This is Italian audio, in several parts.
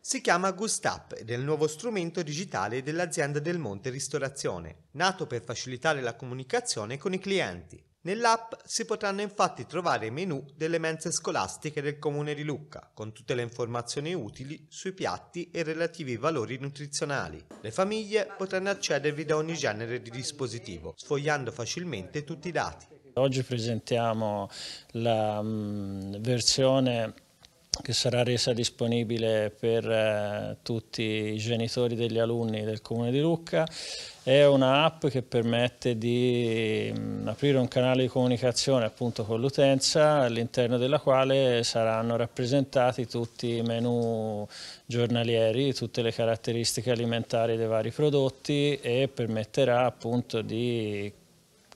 Si chiama Gustap ed è il nuovo strumento digitale dell'azienda Del Monte Ristorazione, nato per facilitare la comunicazione con i clienti. Nell'app si potranno infatti trovare i menu delle mense scolastiche del comune di Lucca, con tutte le informazioni utili sui piatti e relativi valori nutrizionali. Le famiglie potranno accedervi da ogni genere di dispositivo, sfogliando facilmente tutti i dati. Oggi presentiamo la mm, versione che sarà resa disponibile per eh, tutti i genitori degli alunni del Comune di Lucca. È un'app che permette di mm, aprire un canale di comunicazione appunto con l'utenza all'interno della quale saranno rappresentati tutti i menu giornalieri, tutte le caratteristiche alimentari dei vari prodotti e permetterà appunto di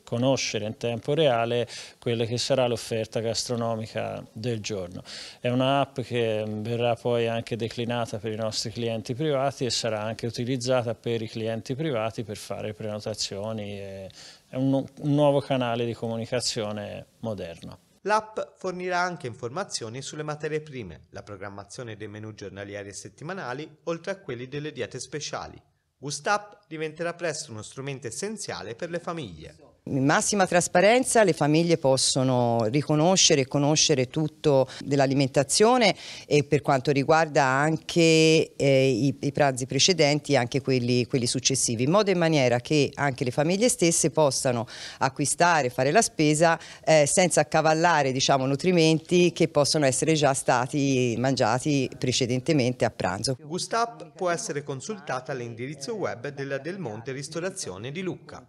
conoscere in tempo reale quella che sarà l'offerta gastronomica del giorno. È un'app che mm, verrà poi anche declinata per i nostri clienti privati e sarà anche utilizzata per i clienti privati per fare prenotazioni. è un, un nuovo canale di comunicazione moderno. L'app fornirà anche informazioni sulle materie prime, la programmazione dei menu giornalieri e settimanali, oltre a quelli delle diete speciali. Gustapp diventerà presto uno strumento essenziale per le famiglie. In massima trasparenza le famiglie possono riconoscere e conoscere tutto dell'alimentazione e per quanto riguarda anche eh, i, i, pranzi precedenti e anche quelli, quelli, successivi, in modo e maniera che anche le famiglie stesse possano acquistare, fare la spesa eh, senza accavallare diciamo, nutrimenti che possono essere già stati mangiati precedentemente a pranzo. Gustav può essere consultata all'indirizzo web della del Monte Ristorazione di Lucca.